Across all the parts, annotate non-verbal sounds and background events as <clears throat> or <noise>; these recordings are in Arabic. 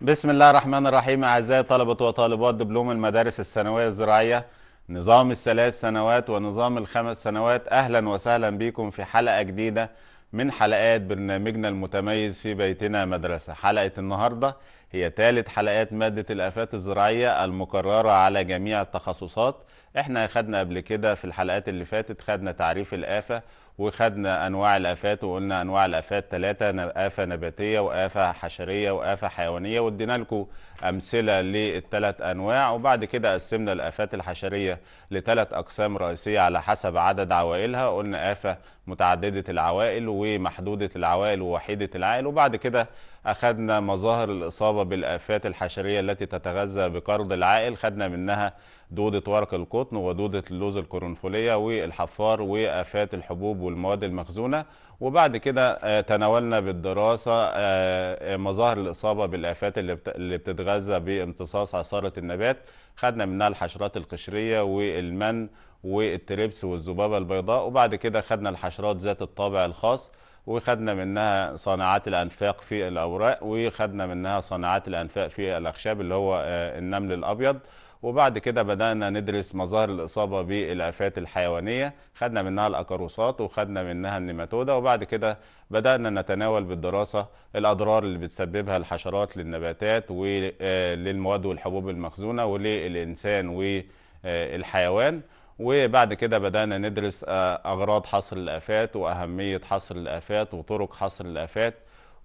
بسم الله الرحمن الرحيم أعزائي طلبة وطالبات دبلوم المدارس الثانوية الزراعية نظام الثلاث سنوات ونظام الخمس سنوات أهلا وسهلا بكم في حلقة جديدة من حلقات برنامجنا المتميز في بيتنا مدرسة حلقة النهاردة هي ثالث حلقات مادة الآفات الزراعية المقررة على جميع التخصصات احنا خدنا قبل كده في الحلقات اللي فاتت خدنا تعريف الآفة وخدنا أنواع الآفات وقلنا أنواع الآفات ثلاثة آفة نباتية وآفة حشرية وآفة حيوانية وادينا لكم أمثلة للثلاث أنواع وبعد كده قسمنا الآفات الحشرية لثلاث أقسام رئيسية على حسب عدد عوائلها قلنا آفة متعددة العوائل ومحدودة العوائل ووحيدة العائل وبعد كده أخذنا مظاهر الإصابة بالآفات الحشرية التي تتغذى بقرض العائل خدنا منها دودة ورق القطن ودودة اللوز القرنفلية والحفار وآفات الحبوب والمواد المخزونة وبعد كده آه، تناولنا بالدراسة آه، آه، مظاهر الإصابة بالآفات اللي بتتغذى بامتصاص عصارة النبات خدنا منها الحشرات القشرية والمن والتربس والذبابة البيضاء وبعد كده خدنا الحشرات ذات الطابع الخاص وخدنا منها صناعات الأنفاق في الأوراق وخدنا منها صناعات الأنفاق في الأخشاب اللي هو آه، النمل الأبيض وبعد كده بدأنا ندرس مظاهر الإصابة بالآفات الحيوانية خدنا منها الأكاروسات وخدنا منها النيماتودا وبعد كده بدأنا نتناول بالدراسة الأضرار اللي بتسببها الحشرات للنباتات وللمواد آه، والحبوب المخزونة وللإنسان والحيوان آه، وبعد كده بدأنا ندرس آه، أغراض حصر الآفات وأهمية حصر الآفات وطرق حصر الآفات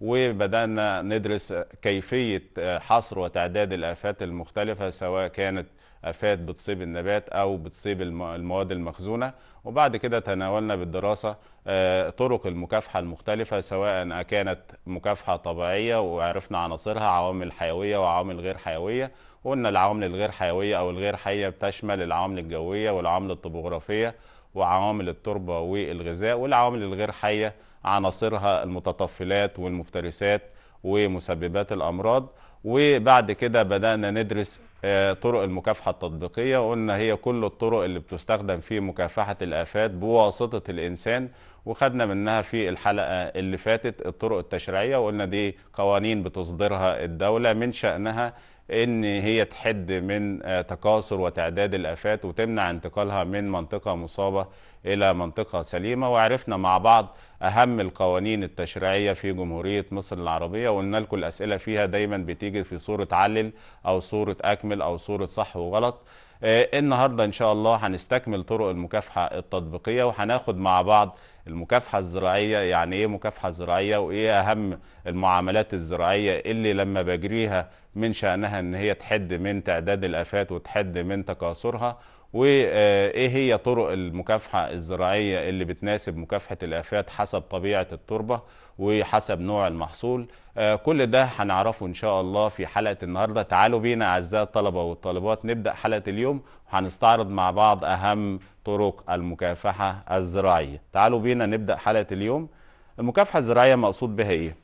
وبدأنا ندرس كيفية آه، حصر وتعداد الآفات المختلفة سواء كانت آفات بتصيب النبات أو بتصيب المواد المخزونة وبعد كده تناولنا بالدراسة آه، طرق المكافحة المختلفة سواء كانت مكافحة طبيعية وعرفنا عناصرها عوامل حيوية وعوامل غير حيوية قلنا العوامل الغير حيويه او الغير حيه بتشمل العوامل الجويه والعوامل الطبوغرافيه وعوامل التربه والغذاء والعوامل الغير حيه عناصرها المتطفلات والمفترسات ومسببات الامراض وبعد كده بدانا ندرس آه، طرق المكافحه التطبيقيه وقلنا هي كل الطرق اللي بتستخدم في مكافحه الافات بواسطه الانسان وخدنا منها في الحلقه اللي فاتت الطرق التشريعيه وقلنا دي قوانين بتصدرها الدوله من شانها ان هي تحد من آه، تكاثر وتعداد الافات وتمنع انتقالها من منطقه مصابه الى منطقه سليمه وعرفنا مع بعض اهم القوانين التشريعيه في جمهوريه مصر العربيه وقلنا لكم الاسئله فيها دايما بتيجي في صوره علل او صوره اكمل او صوره صح وغلط آه، النهارده ان شاء الله هنستكمل طرق المكافحه التطبيقيه وهناخد مع بعض المكافحه الزراعيه يعني ايه مكافحه زراعيه وايه اهم المعاملات الزراعيه اللي لما بجريها من شانها ان هي تحد من تعداد الافات وتحد من تكاثرها وايه هي طرق المكافحه الزراعيه اللي بتناسب مكافحه الافات حسب طبيعه التربه وحسب نوع المحصول آه، كل ده هنعرفه ان شاء الله في حلقه النهارده تعالوا بينا اعزائي الطلبه والطالبات نبدا حلقه اليوم وهنستعرض مع بعض اهم طرق المكافحه الزراعيه تعالوا بينا نبدا حلقه اليوم المكافحه الزراعيه مقصود بها ايه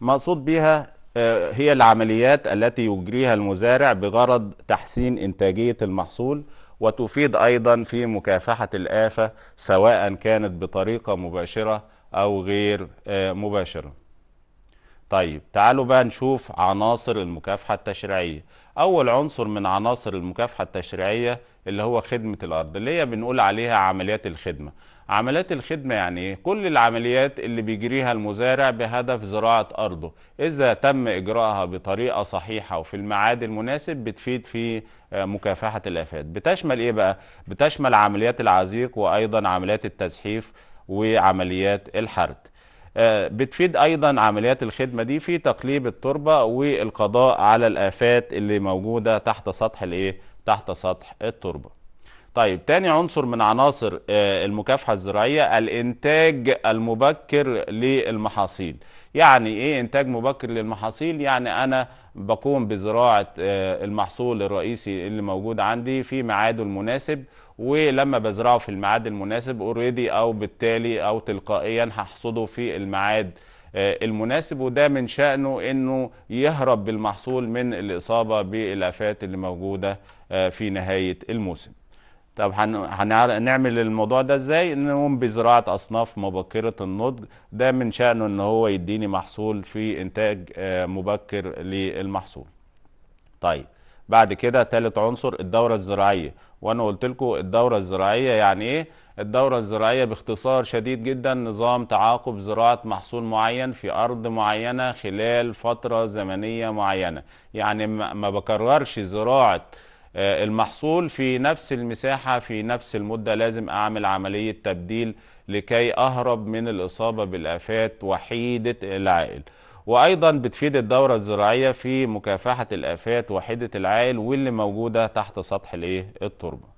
مقصود بها آه، هي العمليات التي يجريها المزارع بغرض تحسين إنتاجية المحصول وتفيد أيضا في مكافحة الآفة سواء كانت بطريقة مباشرة أو غير آه، مباشرة طيب تعالوا بقى نشوف عناصر المكافحة التشريعية أول عنصر من عناصر المكافحة التشريعية اللي هو خدمة الأرض اللي هي بنقول عليها عمليات الخدمة عمليات الخدمة يعني كل العمليات اللي بيجريها المزارع بهدف زراعة أرضه إذا تم إجراءها بطريقة صحيحة وفي الميعاد المناسب بتفيد في آه، مكافحة الآفات بتشمل إيه بقى؟ بتشمل عمليات العزيق وأيضا عمليات التزحيف وعمليات الحرد آه، بتفيد أيضا عمليات الخدمة دي في تقليب التربة والقضاء على الآفات اللي موجودة تحت سطح الإيه؟ تحت سطح التربه طيب تاني عنصر من عناصر آه، المكافحة الزراعية الإنتاج المبكر للمحاصيل يعني إيه إنتاج مبكر للمحاصيل؟ يعني أنا بقوم بزراعة آه، المحصول الرئيسي اللي موجود عندي في ميعاده المناسب ولما بزرعه في الميعاد المناسب اوريدي أو بالتالي أو تلقائيا هحصده في الميعاد آه، المناسب وده من شأنه أنه يهرب بالمحصول من الإصابة بالآفات اللي موجودة في نهاية الموسم طب هنعمل الموضوع ده ازاي؟ نقوم بزراعه اصناف مبكره النضج ده من شانه ان هو يديني محصول في انتاج آه، مبكر للمحصول. طيب بعد كده ثالث عنصر الدوره الزراعيه وانا قلت لكم الدوره الزراعيه يعني ايه؟ الدورة الزراعية باختصار شديد جدا نظام تعاقب زراعة محصول معين في أرض معينة خلال فترة زمنية معينة يعني ما بكررش زراعة آه، المحصول في نفس المساحة في نفس المدة لازم أعمل عملية تبديل لكي أهرب من الإصابة بالآفات وحيدة العائل وأيضا بتفيد الدورة الزراعية في مكافحة الآفات وحيدة العائل واللي موجودة تحت سطح الإيه؟ التربة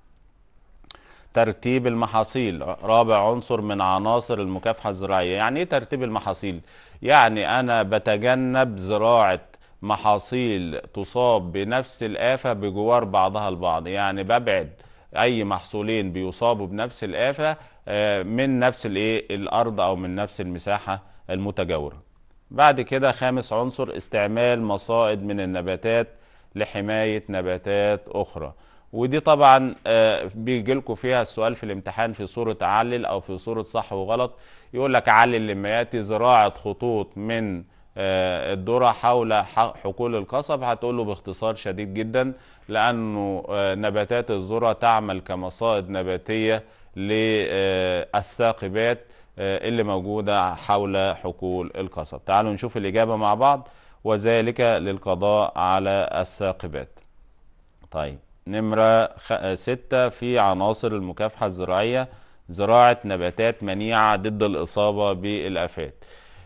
ترتيب المحاصيل رابع عنصر من عناصر المكافحة الزراعية يعني إيه ترتيب المحاصيل؟ يعني أنا بتجنب زراعة محاصيل تصاب بنفس الآفة بجوار بعضها البعض يعني ببعد أي محصولين بيصابوا بنفس الآفة آه، من نفس الإيه الأرض أو من نفس المساحة المتجاورة بعد كده خامس عنصر استعمال مصائد من النباتات لحماية نباتات أخرى ودي طبعا آه، بيجي لكم فيها السؤال في الامتحان في صورة علل أو في صورة صح وغلط يقول لك علل لما يأتي زراعة خطوط من آه، الذرة حول حقول القصب هتقول له باختصار شديد جدا لأنه آه، نباتات الذرة تعمل كمصائد نباتية للثاقبات آه، اللي موجودة حول حقول القصب تعالوا نشوف الإجابة مع بعض وذلك للقضاء على الثاقبات طيب نمرة ستة في عناصر المكافحة الزراعية زراعة نباتات منيعة ضد الإصابة بالآفات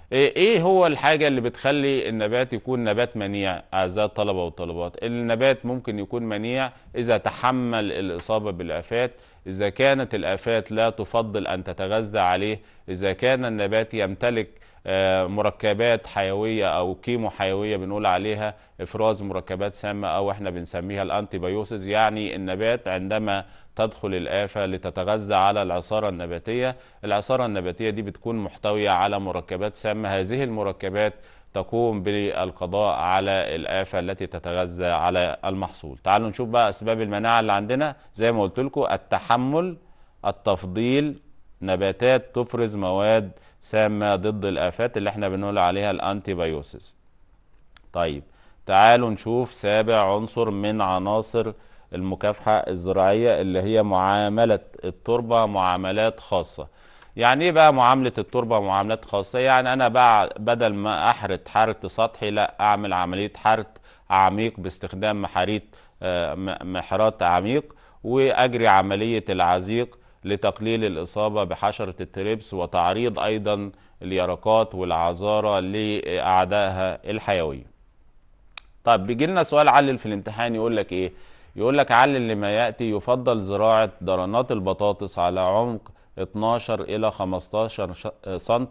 إيه-, ايه هو الحاجة اللي بتخلي النبات يكون نبات منيع اعزائي آه، الطلبة والطلبات النبات ممكن يكون منيع اذا تحمل الاصابة بالافات اذا كانت الافات لا تفضل ان تتغذى عليه اذا كان النبات يمتلك آه، مركبات حيويه او كيمو حيويه بنقول عليها افراز مركبات سامه او احنا بنسميها الانتيبيوسز يعني النبات عندما تدخل الآفة لتتغذى على العصارة النباتية العصارة النباتية دي بتكون محتوية على مركبات سامة هذه المركبات تقوم بالقضاء على الآفة التي تتغذى على المحصول تعالوا نشوف بقى أسباب المناعة اللي عندنا زي ما قلت لكم التحمل التفضيل نباتات تفرز مواد سامة ضد الآفات اللي احنا بنقول عليها الأنتي طيب تعالوا نشوف سابع عنصر من عناصر المكافحة الزراعية اللي هي معاملة التربة معاملات خاصة يعني ايه بقى معاملة التربة معاملات خاصة يعني انا بقى بدل ما احرت حرث سطحي لا اعمل عملية حرث عميق باستخدام محاريت آه، محراط عميق واجري عملية العزيق لتقليل الإصابة بحشرة التريبس وتعريض أيضا اليرقات والعذارة لأعدائها الحيوية طب بيجي لنا سؤال علل في الامتحان يقول لك ايه يقول لك علل لما ياتي يفضل زراعه درنات البطاطس على عمق 12 الى 15 سم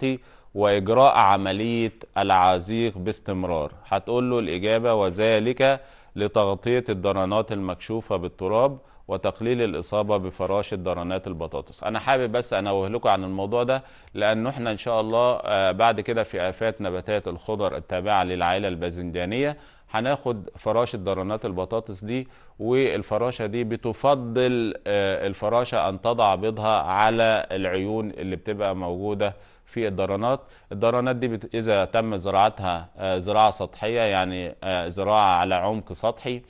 واجراء عمليه العزيق باستمرار هتقول له الاجابه وذلك لتغطيه الدرنات المكشوفه بالتراب وتقليل الإصابة بفراشة درنات البطاطس أنا حابب بس أنوه لكم عن الموضوع ده لأنه إحنا إن شاء الله آه، بعد كده في آفات نباتات الخضر التابعة للعائلة البازنجانية هناخد فراشة درنات البطاطس دي والفراشة دي بتفضل آه، الفراشة أن تضع بيضها على العيون اللي بتبقى موجودة في الدرنات الدرنات دي إذا تم زراعتها آه، زراعة سطحية يعني زراعة على عمق سطحي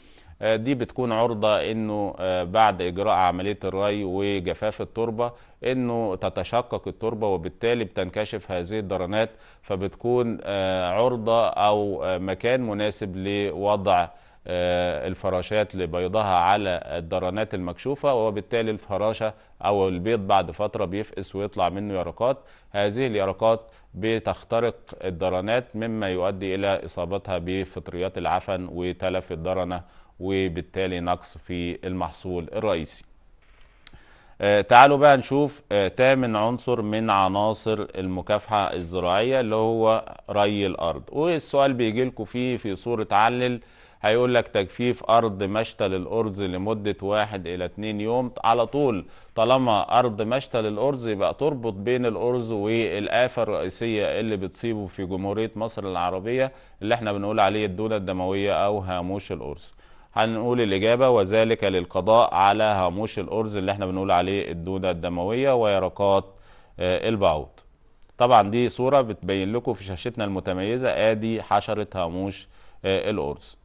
آه، دي بتكون عرضة انه آه، بعد اجراء عملية الري وجفاف التربة انه تتشقق التربة وبالتالي بتنكشف هذه الدرنات فبتكون آه، عرضة او مكان مناسب لوضع الفراشات لبيضها على الدرانات المكشوفة وبالتالي الفراشة أو البيض بعد فترة بيفقس ويطلع منه يرقات هذه اليرقات بتخترق الدرانات مما يؤدي إلى إصابتها بفطريات العفن وتلف الدرنة وبالتالي نقص في المحصول الرئيسي آه، تعالوا بقى نشوف آه، تامن عنصر من عناصر المكافحة الزراعية اللي هو ري الأرض والسؤال بيجي لكم فيه في صورة علل هيقول لك تجفيف أرض مشتل الأرز لمدة واحد إلى اتنين يوم على طول طالما أرض مشتل الأرز يبقى تربط بين الأرز والآفة الرئيسية اللي بتصيبه في جمهورية مصر العربية اللي احنا بنقول عليه الدولة الدموية أو هاموش الأرز هنقول الإجابة وذلك للقضاء على هاموش الأرز اللي احنا بنقول عليه الدودة الدموية ويرقات آه، البعوض طبعا دي صورة بتبين لكم في شاشتنا المتميزة ادي حشرة هاموش آه، الأرز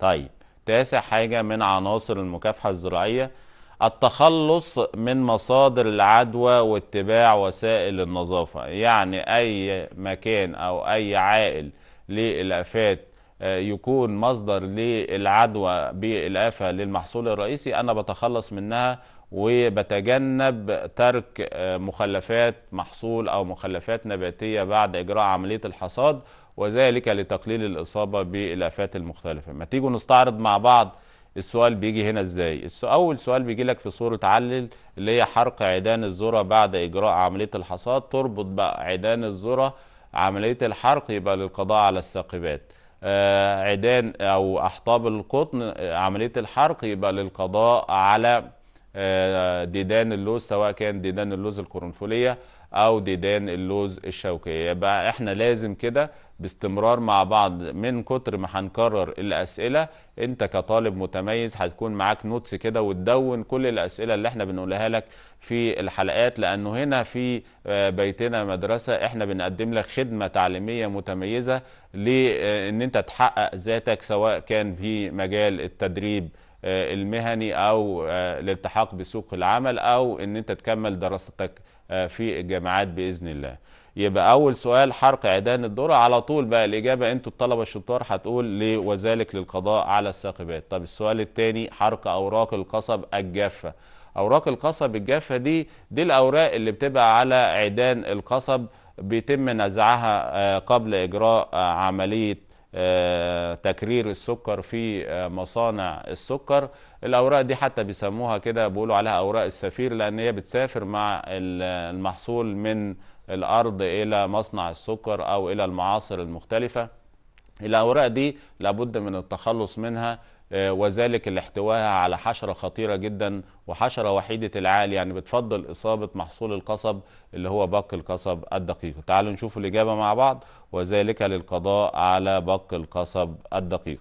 طيب تاسع حاجة من عناصر المكافحة الزراعية التخلص من مصادر العدوى واتباع وسائل النظافة يعني أي مكان أو أي عائل للآفات آه، يكون مصدر للعدوى بالآفة للمحصول الرئيسي أنا بتخلص منها وبتجنب ترك آه، مخلفات محصول أو مخلفات نباتية بعد إجراء عملية الحصاد وذلك لتقليل الإصابة بالآفات المختلفة ما تيجوا نستعرض مع بعض السؤال بيجي هنا ازاي اول سؤال بيجي لك في صورة علل اللي هي حرق عيدان الذرة بعد اجراء عملية الحصاد تربط بقى عيدان الذرة عملية الحرق يبقى للقضاء على الساقبات آه، عيدان او احطاب القطن آه، عمليه الحرق يبقى للقضاء على آه، ديدان اللوز سواء كان ديدان اللوز القرنفليه او ديدان اللوز الشوكيه يبقى احنا لازم كده باستمرار مع بعض من كتر ما هنكرر الاسئله انت كطالب متميز هتكون معاك نوتس كده وتدون كل الاسئله اللي احنا بنقولها لك في الحلقات لانه هنا في آه، بيتنا مدرسه احنا بنقدم لك خدمه تعليميه متميزه لان آه، انت تحقق ذاتك سواء كان في مجال التدريب آه، المهني او الالتحاق بسوق العمل او ان انت تكمل دراستك آه، في الجامعات باذن الله يبقى اول سؤال حرق عيدان الذره على طول بقى الاجابه انتوا الطلبه الشطار هتقول ليه وذلك للقضاء على الساقبات طب السؤال الثاني حرق اوراق القصب الجافه اوراق القصب الجافه دي دي الاوراق اللي بتبقى على عيدان القصب بيتم نزعها آه، قبل اجراء آه، عمليه آه، تكرير السكر في آه، مصانع السكر الاوراق دي حتى بيسموها كده بيقولوا عليها اوراق السفير لان هي بتسافر مع المحصول من الارض الى مصنع السكر او الى المعاصر المختلفه الاوراق دي لابد من التخلص منها آه، وذلك لاحتوائها على حشرة خطيرة جدا وحشرة وحيدة العال يعني بتفضل إصابة محصول القصب اللي هو بق القصب الدقيق تعالوا نشوف الإجابة مع بعض وذلك للقضاء على بق القصب الدقيق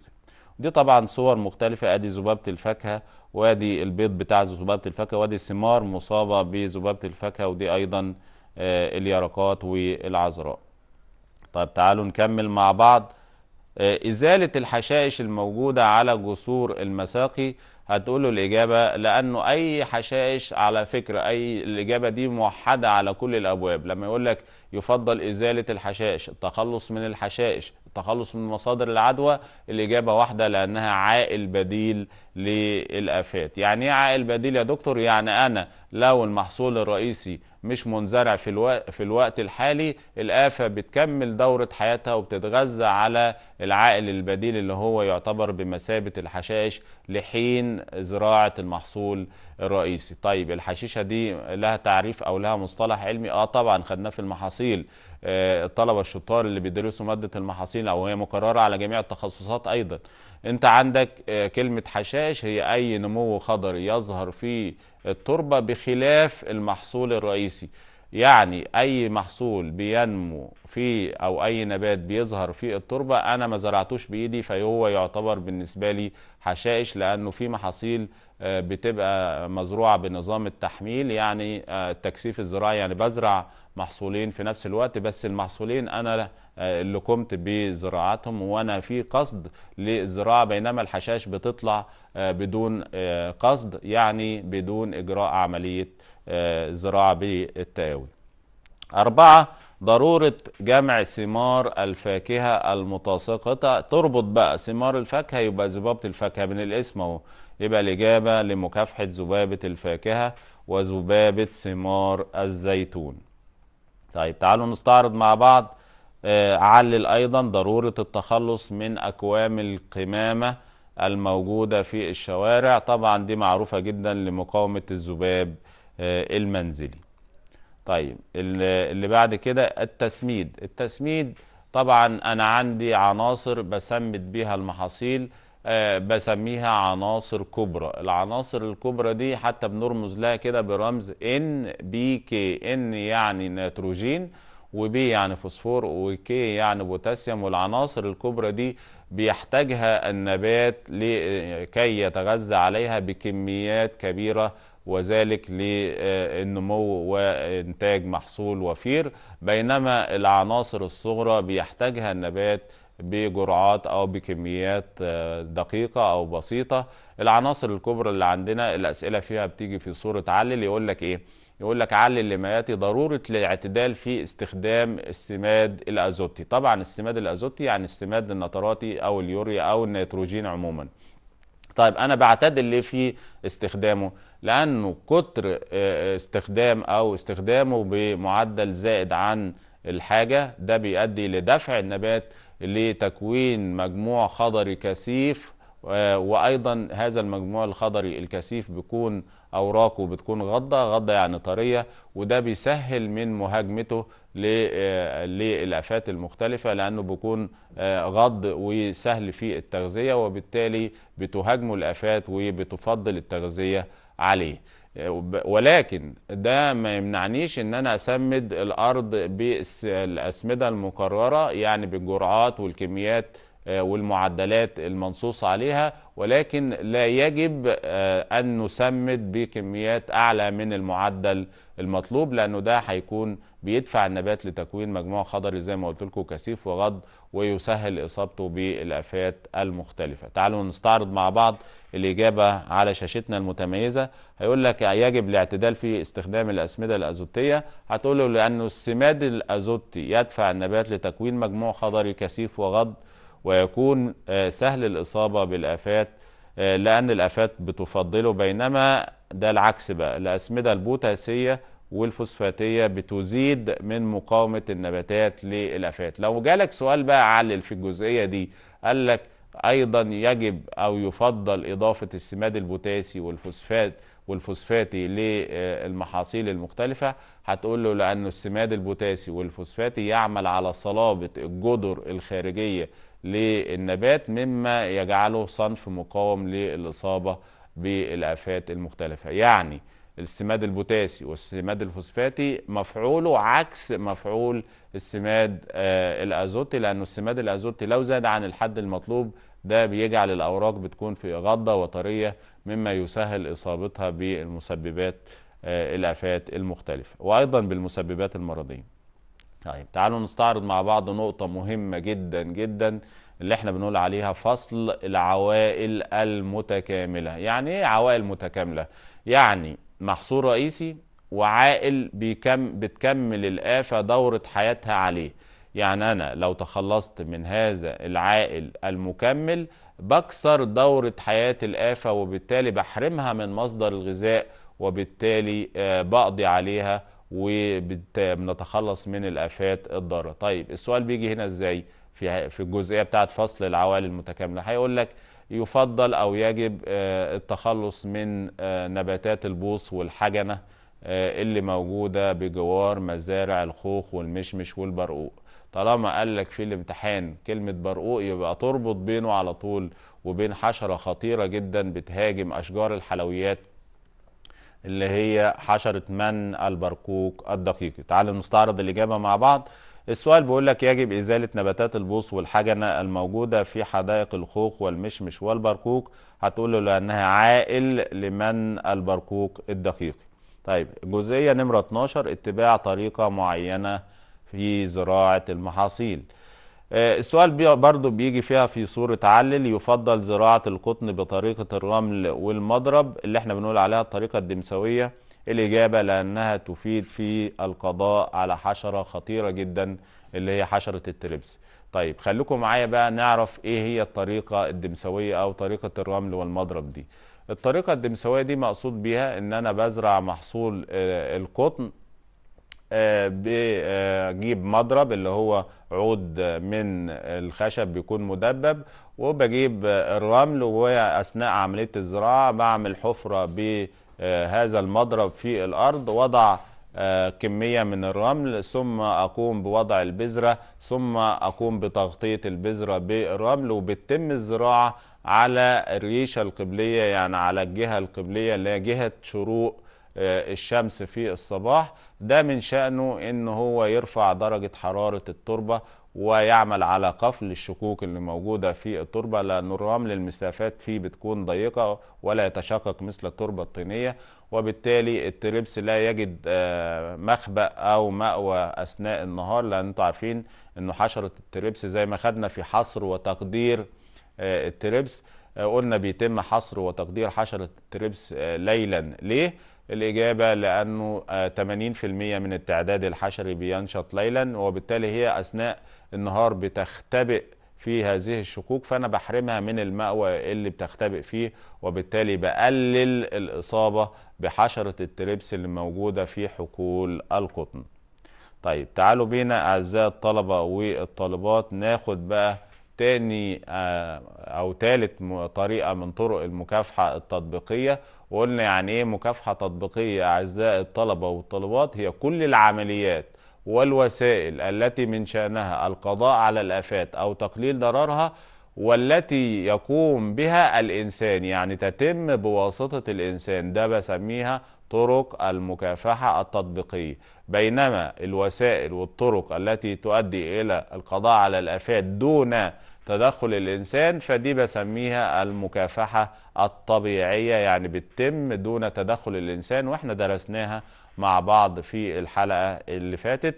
دي طبعا صور مختلفة أدي ذبابة الفاكهة وادي البيض بتاع ذبابة الفاكهة وادي الثمار مصابة بذبابة الفاكهة ودي أيضا آه، اليرقات والعذراء طيب تعالوا نكمل مع بعض آه، إزالة الحشائش الموجودة على جسور المساقي هتقوله الإجابة لأنه أي حشائش على فكرة أي الإجابة دي موحدة على كل الأبواب لما يقول لك يفضل إزالة الحشائش التخلص من الحشائش التخلص من مصادر العدوى الإجابة واحدة لأنها عائل بديل للآفات يعني إيه عائل بديل يا دكتور يعني أنا لو المحصول الرئيسي مش منزرع في الو... في الوقت الحالي الآفة بتكمل دورة حياتها وبتتغذى على العائل البديل اللي هو يعتبر بمثابة الحشائش لحين زراعة المحصول الرئيسي طيب الحشيشة دي لها تعريف أو لها مصطلح علمي آه طبعا خدناه في المحاصيل آه، الطلبة الشطار اللي بيدرسوا مادة المحاصيل أو هي مكررة على جميع التخصصات أيضا انت عندك آه، كلمة حشائش هي اي نمو خضري يظهر في التربة بخلاف المحصول الرئيسي يعني اي محصول بينمو في او اي نبات بيظهر في التربه انا ما زرعتوش بايدي فهو يعتبر بالنسبه لي حشائش لانه في محاصيل آه، بتبقى مزروعه بنظام التحميل يعني التكثيف آه، الزراعي يعني بزرع محصولين في نفس الوقت بس المحصولين انا اللي قمت بزراعتهم وانا في قصد للزراعه بينما الحشاش بتطلع آه، بدون آه، قصد يعني بدون اجراء عمليه آه، زراعه بالتاوي. اربعه ضرورة جمع ثمار الفاكهة المتساقطة تربط بقى ثمار الفاكهة يبقى ذبابة الفاكهة من الاسم اهو يبقى الإجابة لمكافحة ذبابة الفاكهة وذبابة ثمار الزيتون. طيب تعالوا نستعرض مع بعض آه، علل ايضا ضروره التخلص من اكوام القمامه الموجوده في الشوارع طبعا دي معروفه جدا لمقاومه الذباب آه، المنزلي طيب اللي بعد كده التسميد التسميد طبعا انا عندي عناصر بسمد بيها المحاصيل آه، بسميها عناصر كبرى العناصر الكبرى دي حتى بنرمز لها كده برمز NBK N يعني نيتروجين وبي يعني فوسفور وكي يعني بوتاسيوم والعناصر الكبرى دي بيحتاجها النبات لكي يتغذى عليها بكميات كبيرة وذلك للنمو آه، وإنتاج محصول وفير بينما العناصر الصغرى بيحتاجها النبات بجرعات او بكميات آه، دقيقه او بسيطه العناصر الكبرى اللي عندنا الاسئله فيها بتيجي في صوره علل يقول لك ايه يقول لك علل لما ياتي ضروره الاعتدال في استخدام السماد الازوتي طبعا السماد الازوتي يعني السماد النتراتي او اليوريا او النيتروجين عموما طيب انا بعتدل ليه في استخدامه لانه كتر آه، استخدام او استخدامه بمعدل زائد عن الحاجه ده بيؤدي لدفع النبات لتكوين مجموع خضري كثيف آه، وايضا هذا المجموع الخضري الكثيف بيكون اوراقه بتكون غضه غضه يعني طريه وده بيسهل من مهاجمته آه، للافات المختلفه لانه بيكون آه، غض وسهل في التغذيه وبالتالي بتهاجمه الافات وبتفضل التغذيه عليه آه، ولكن ده ما يمنعنيش ان انا اسمد الارض بالاسمده المكرره يعني بالجرعات والكميات آه، والمعدلات المنصوص عليها ولكن لا يجب آه، أن نسمد بكميات أعلى من المعدل المطلوب لأنه ده هيكون بيدفع النبات لتكوين مجموع خضري زي ما قلت لكم كثيف وغض ويسهل إصابته بالآفات المختلفة تعالوا نستعرض مع بعض الإجابة على شاشتنا المتميزة هيقول لك يجب الاعتدال في استخدام الأسمدة الأزوتية هتقوله لأنه السماد الأزوتي يدفع النبات لتكوين مجموع خضري كثيف وغض ويكون آه، سهل الإصابة بالآفات آه، لأن الآفات بتفضله بينما ده العكس بقى الأسمدة البوتاسية والفوسفاتية بتزيد من مقاومة النباتات للآفات لو جالك سؤال بقى علل في الجزئية دي قال لك أيضا يجب أو يفضل إضافة السماد البوتاسي والفوسفات والفوسفاتي للمحاصيل المختلفة هتقول له لأن السماد البوتاسي والفوسفاتي يعمل على صلابة الجدر الخارجية للنبات مما يجعله صنف مقاوم للإصابة بالآفات المختلفة يعني السماد البوتاسي والسماد الفوسفاتي مفعوله عكس مفعول السماد آه الازوتي لانه السماد الازوتي لو زاد عن الحد المطلوب ده بيجعل الاوراق بتكون في غضه وطريه مما يسهل اصابتها بالمسببات آه الافات المختلفه وايضا بالمسببات المرضيه طيب تعالوا نستعرض مع بعض نقطة مهمة جدا جدا اللي احنا بنقول عليها فصل العوائل المتكاملة يعني ايه عوائل متكاملة؟ يعني محصول رئيسي وعائل بيكم بتكمل الآفة دورة حياتها عليه يعني أنا لو تخلصت من هذا العائل المكمل بكسر دورة حياة الآفة وبالتالي بحرمها من مصدر الغذاء وبالتالي آه، بقضي عليها وبنتخلص من الافات الضاره طيب السؤال بيجي هنا ازاي في في الجزئيه بتاعه فصل العوالي المتكامله هيقول لك يفضل او يجب آه، التخلص من آه، نباتات البوص والحجنه آه، اللي موجوده بجوار مزارع الخوخ والمشمش والبرقوق طالما قال لك في الامتحان كلمه برقوق يبقى تربط بينه على طول وبين حشره خطيره جدا بتهاجم اشجار الحلويات اللي هي حشرة من البرقوق الدقيقي تعالوا نستعرض الإجابة مع بعض السؤال بيقول لك يجب إزالة نباتات البوص والحجنة الموجودة في حدائق الخوخ والمشمش والبرقوق هتقول له لأنها عائل لمن البرقوق الدقيقي طيب جزئية نمرة 12 اتباع طريقة معينة في زراعة المحاصيل آه، السؤال برضو بيجي فيها في صورة علل يفضل زراعة القطن بطريقة الرمل والمضرب اللي احنا بنقول عليها الطريقة الدمساوية الإجابة لأنها تفيد في القضاء على حشرة خطيرة جدا اللي هي حشرة التربس طيب خليكم معايا بقى نعرف ايه هي الطريقة الدمساوية او طريقة الرمل والمضرب دي الطريقة الدمساوية دي مقصود بيها ان انا بزرع محصول آه، القطن بجيب مضرب اللي هو عود من الخشب بيكون مدبب وبجيب الرمل واثناء عمليه الزراعه بعمل حفره بهذا المضرب في الارض وضع آه، كمية من الرمل ثم أقوم بوضع البذرة ثم أقوم بتغطية البذرة بالرمل وبتتم الزراعة على الريشة القبلية يعني على الجهة القبلية اللي هي جهة شروق آه، الشمس في الصباح ده من شأنه ان هو يرفع درجة حرارة التربة ويعمل على قفل الشكوك اللي موجودة في التربة لأن الرمل المسافات فيه بتكون ضيقة ولا يتشقق مثل التربة الطينية وبالتالي التربس لا يجد آه، مخبأ أو مأوى أثناء النهار لأن انتوا عارفين أنه حشرة التربس زي ما خدنا في حصر وتقدير آه، التربس قلنا بيتم حصر وتقدير حشرة التربس ليلا ليه؟ الإجابة لأنه 80% آه، من التعداد الحشري بينشط ليلا وبالتالي هي أثناء النهار بتختبئ في هذه الشقوق فأنا بحرمها من المأوى اللي بتختبئ فيه وبالتالي بقلل الإصابة بحشرة التريبس اللي موجودة في حقول القطن طيب تعالوا بينا أعزائي الطلبة والطالبات ناخد بقى تاني آه، أو تالت طريقة من طرق المكافحة التطبيقية وقلنا يعني ايه مكافحه تطبيقيه اعزائي الطلبه والطالبات هي كل العمليات والوسائل التي من شانها القضاء على الافات او تقليل ضررها والتي يقوم بها الانسان يعني تتم بواسطه الانسان ده بسميها طرق المكافحه التطبيقيه بينما الوسائل والطرق التي تؤدي الى القضاء على الافات دون تدخل الإنسان فدي بسميها المكافحة الطبيعية يعني بتتم دون تدخل الإنسان وإحنا درسناها مع بعض في الحلقة اللي فاتت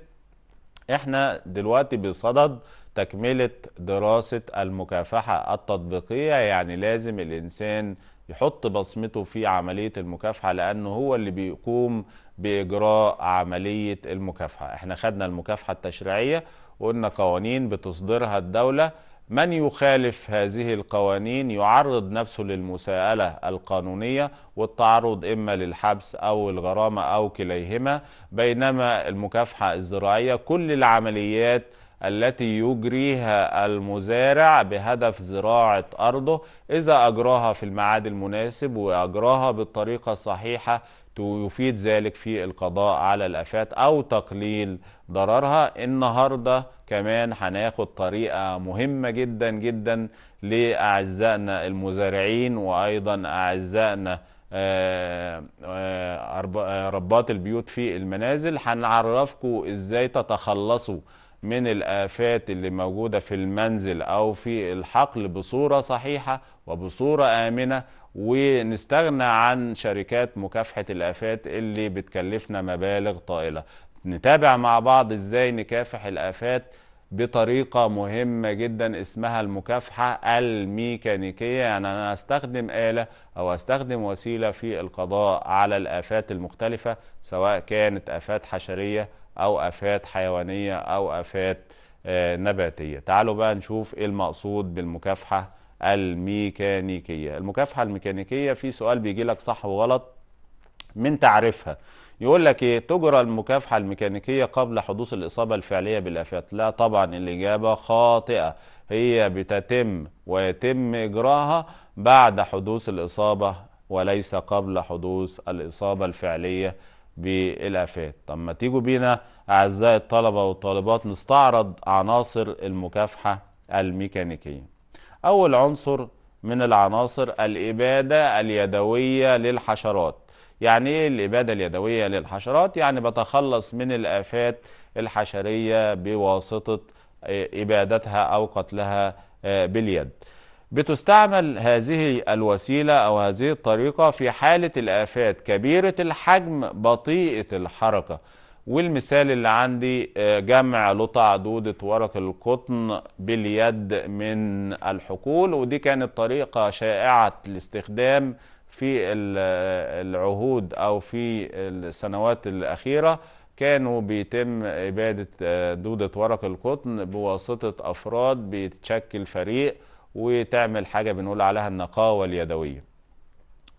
إحنا دلوقتي بصدد تكملة دراسة المكافحة التطبيقية يعني لازم الإنسان يحط بصمته في عملية المكافحة لأنه هو اللي بيقوم بإجراء عملية المكافحة احنا خدنا المكافحة التشريعية وقلنا قوانين بتصدرها الدولة من يخالف هذه القوانين يعرض نفسه للمساءلة القانونية والتعرض إما للحبس أو الغرامة أو كليهما بينما المكافحة الزراعية كل العمليات التي يجريها المزارع بهدف زراعة أرضه إذا أجراها في الميعاد المناسب وأجراها بالطريقة الصحيحة يفيد ذلك في القضاء على الآفات أو تقليل ضررها النهاردة كمان هناخد طريقة مهمة جدا جدا لأعزائنا المزارعين وأيضا أعزائنا آه، آه، آه، ربات البيوت في المنازل هنعرفكم ازاي تتخلصوا من الآفات اللي موجودة في المنزل أو في الحقل بصورة صحيحة وبصورة آمنة ونستغنى عن شركات مكافحة الآفات اللي بتكلفنا مبالغ طائلة نتابع مع بعض إزاي نكافح الآفات بطريقة مهمة جدا اسمها المكافحة الميكانيكية يعني أنا أستخدم آلة أو أستخدم وسيلة في القضاء على الآفات المختلفة سواء كانت آفات حشرية او افات حيوانيه او افات آه، نباتيه تعالوا بقى نشوف ايه المقصود بالمكافحه الميكانيكيه المكافحه الميكانيكيه في سؤال بيجي لك صح وغلط من تعريفها يقول لك ايه تجرى المكافحه الميكانيكيه قبل حدوث الاصابه الفعليه بالافات لا طبعا الاجابه خاطئه هي بتتم ويتم اجراها بعد حدوث الاصابه وليس قبل حدوث الاصابه الفعليه بالآفات طب ما تيجوا بينا أعزائي الطلبة والطالبات نستعرض عناصر المكافحة الميكانيكية أول عنصر من العناصر الإبادة اليدوية للحشرات يعني إيه الإبادة اليدوية للحشرات؟ يعني بتخلص من الآفات الحشرية بواسطة آه، إبادتها أو قتلها آه، باليد بتستعمل هذه الوسيلة أو هذه الطريقة في حالة الآفات كبيرة الحجم بطيئة الحركة والمثال اللي عندي آه، جمع لطع دودة ورق القطن باليد من الحقول ودي كانت طريقة شائعة الاستخدام في آه، العهود أو في السنوات الأخيرة كانوا بيتم إبادة آه، دودة ورق القطن بواسطة أفراد بيتشكل فريق وتعمل حاجه بنقول عليها النقاوه اليدويه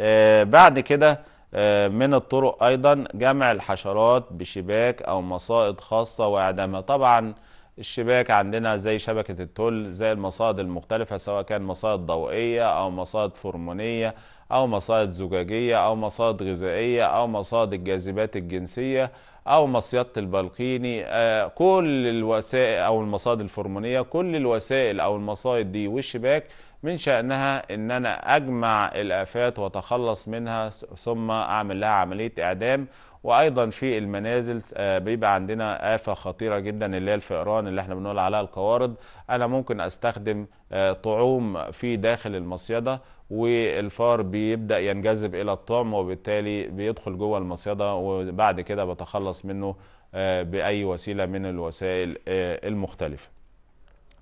آه، بعد كده آه، من الطرق ايضا جمع الحشرات بشباك او مصائد خاصه واعدامها طبعا الشباك عندنا زي شبكة التل زي المصائد المختلفة سواء كان مصائد ضوئية أو مصائد فرمونية أو مصائد زجاجية أو مصائد غذائية أو مصائد الجاذبات الجنسية أو مصيدة البلقيني آه، كل الوسائل أو المصائد الفرمونية كل الوسائل أو المصائد دي والشباك من شأنها إن أنا أجمع الآفات وأتخلص منها ثم أعمل لها عملية إعدام وأيضا في المنازل آه، بيبقى عندنا آفة خطيرة جدا اللي هي الفئران اللي احنا بنقول عليها القوارض أنا ممكن أستخدم آه، طعوم في داخل المصيدة والفار بيبدا ينجذب الى الطعم وبالتالي بيدخل جوه المصيده وبعد كده بتخلص منه آه، باي وسيله من الوسائل آه، المختلفه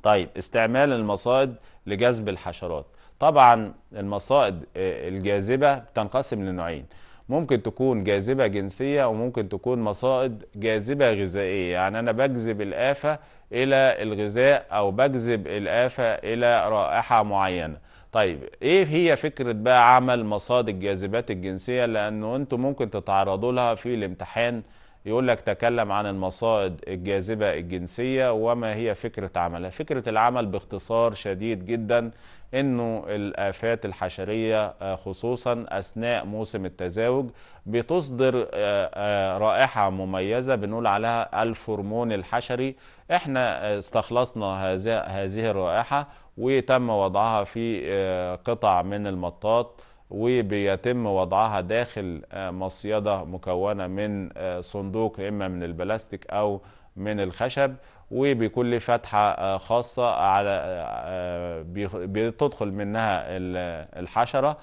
طيب استعمال المصائد لجذب الحشرات طبعا المصائد آه، الجاذبه بتنقسم لنوعين ممكن تكون جاذبة جنسية وممكن تكون مصائد جاذبة غذائية يعني أنا بجذب الآفة إلى الغذاء أو بجذب الآفة إلى رائحة معينة طيب ايه هي فكرة بقى عمل مصادر الجاذبات الجنسية لانه انتم ممكن تتعرضوا لها في الامتحان يقول لك تكلم عن المصائد الجاذبة الجنسية وما هي فكرة عملها فكرة العمل باختصار شديد جدا انه الافات الحشرية آه، خصوصا اثناء موسم التزاوج بتصدر آه، آه، رائحة مميزة بنقول عليها الفرمون الحشري احنا استخلصنا هذه الرائحة وتم وضعها في قطع من المطاط وبيتم وضعها داخل آه، مصيدة مكونة من آه، صندوق إما من البلاستيك أو من الخشب وبيكون له فتحة آه، خاصة على بتدخل منها الحشرة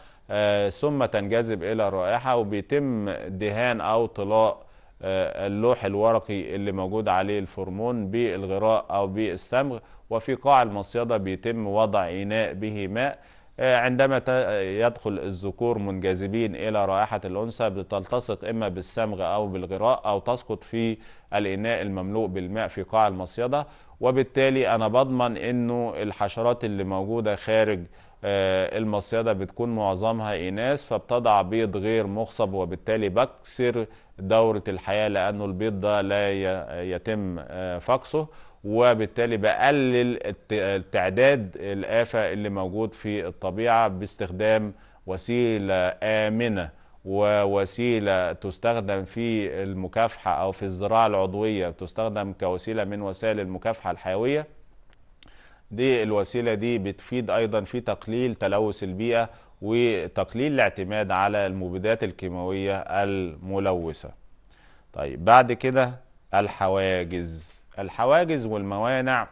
ثم تنجذب إلى الرائحة وبيتم دهان أو طلاء اللوح الورقي اللي موجود عليه الفرمون بالغراء أو بالسمغ وفي قاع المصيدة بيتم وضع إناء به ماء عندما يدخل الذكور منجذبين إلى رائحة الأنثى بتلتصق إما بالسمغ أو بالغراء أو تسقط في الإناء المملوء بالماء في قاع المصيدة وبالتالي أنا بضمن إنه الحشرات اللي موجودة خارج آه، المصيدة بتكون معظمها إناث فبتضع بيض غير مخصب وبالتالي بكسر دورة الحياة لأنه البيض ده لا يتم آه، فقسه وبالتالي بقلل التعداد الآفة اللي موجود في الطبيعة باستخدام وسيلة آمنة ووسيلة تستخدم في المكافحة أو في الزراعة العضوية تستخدم كوسيلة من وسائل المكافحة الحيوية دي الوسيلة دي بتفيد أيضا في تقليل تلوث البيئة وتقليل الاعتماد على المبيدات الكيماوية الملوثة طيب بعد كده الحواجز الحواجز والموانع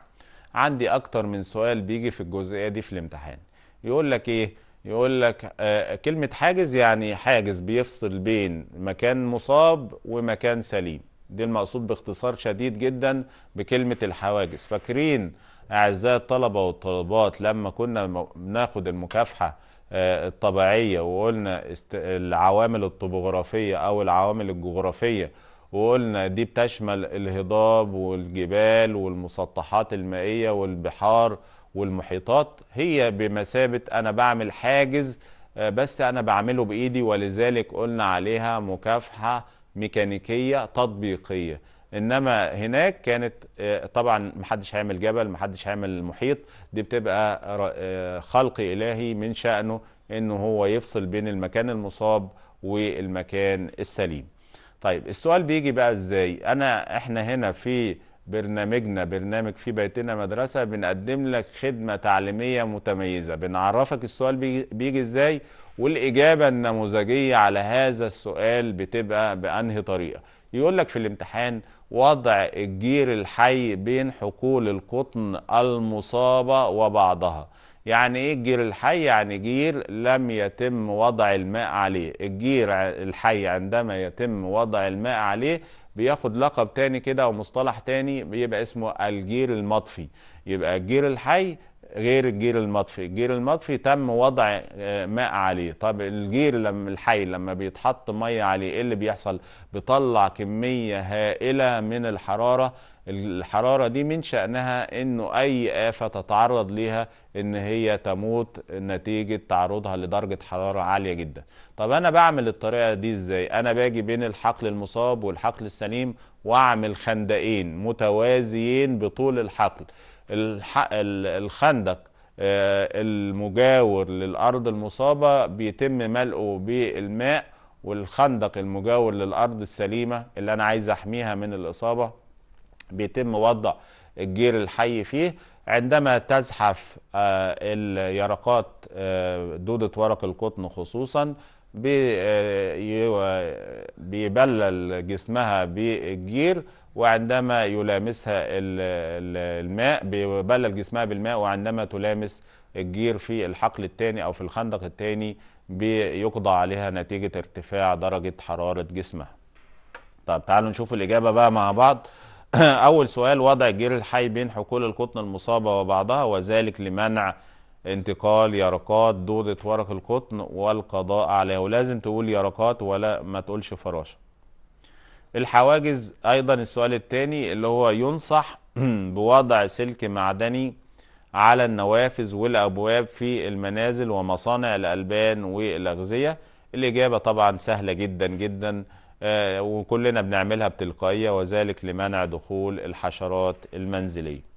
عندي اكتر من سؤال بيجي في الجزئيه دي في الامتحان يقول لك ايه يقول لك آه، كلمه حاجز يعني حاجز بيفصل بين مكان مصاب ومكان سليم دي المقصود باختصار شديد جدا بكلمه الحواجز فاكرين اعزائي الطلبه والطلبات لما كنا بناخد المكافحه آه، الطبيعيه وقلنا العوامل الطبوغرافيه او العوامل الجغرافيه وقلنا دي بتشمل الهضاب والجبال والمسطحات المائية والبحار والمحيطات هي بمثابة أنا بعمل حاجز آه، بس أنا بعمله بإيدي ولذلك قلنا عليها مكافحة ميكانيكية تطبيقية انما هناك كانت آه، طبعا محدش هيعمل جبل محدش هيعمل محيط دي بتبقى آه، خلق الهي من شأنه انه هو يفصل بين المكان المصاب والمكان السليم طيب السؤال بيجي بقى ازاي انا احنا هنا في برنامجنا برنامج في بيتنا مدرسة بنقدم لك خدمة تعليمية متميزة بنعرفك السؤال بيجي ازاي والإجابة النموذجية على هذا السؤال بتبقى بأنهي طريقة يقول لك في الامتحان وضع الجير الحي بين حقول القطن المصابة وبعضها يعني ايه الجير الحي يعني جير لم يتم وضع الماء عليه الجير الحي عندما يتم وضع الماء عليه بياخد لقب تاني كده ومصطلح تاني بيبقى اسمه الجير المطفي يبقى الجير الحي غير الجير المطفي الجير المطفي تم وضع آه، ماء عليه طب الجير لما الحي لما بيتحط ميه عليه ايه اللي بيحصل بيطلع كميه هائله من الحراره الحرارة دي من شأنها انه اي آفة تتعرض ليها ان هي تموت نتيجة تعرضها لدرجة حرارة عالية جدا طب انا بعمل الطريقة دي ازاي انا باجي بين الحقل المصاب والحقل السليم واعمل خندقين متوازيين بطول الحقل الخندق آه، المجاور للأرض المصابة بيتم ملئه بالماء والخندق المجاور للأرض السليمة اللي أنا عايز أحميها من الإصابة بيتم وضع الجير الحي فيه عندما تزحف آه، اليرقات آه، دودة ورق القطن خصوصا آه، بيبلل جسمها بالجير وعندما يلامسها الماء بيبلل جسمها بالماء وعندما تلامس الجير في الحقل الثاني او في الخندق الثاني بيقضى عليها نتيجه ارتفاع درجه حراره جسمها. طب تعالوا نشوف الاجابه بقى مع بعض. <coughs> اول سؤال وضع الجير الحي بين حقول القطن المصابه وبعضها وذلك لمنع انتقال يرقات دوده ورق القطن والقضاء عليها ولازم تقول يرقات ولا ما تقولش فراشه الحواجز ايضا السؤال الثاني اللي هو ينصح <clears throat> بوضع سلك معدني على النوافذ والابواب في المنازل ومصانع الالبان والاغذيه الاجابه طبعا سهله جدا جدا آه، وكلنا بنعملها بتلقائيه وذلك لمنع دخول الحشرات المنزليه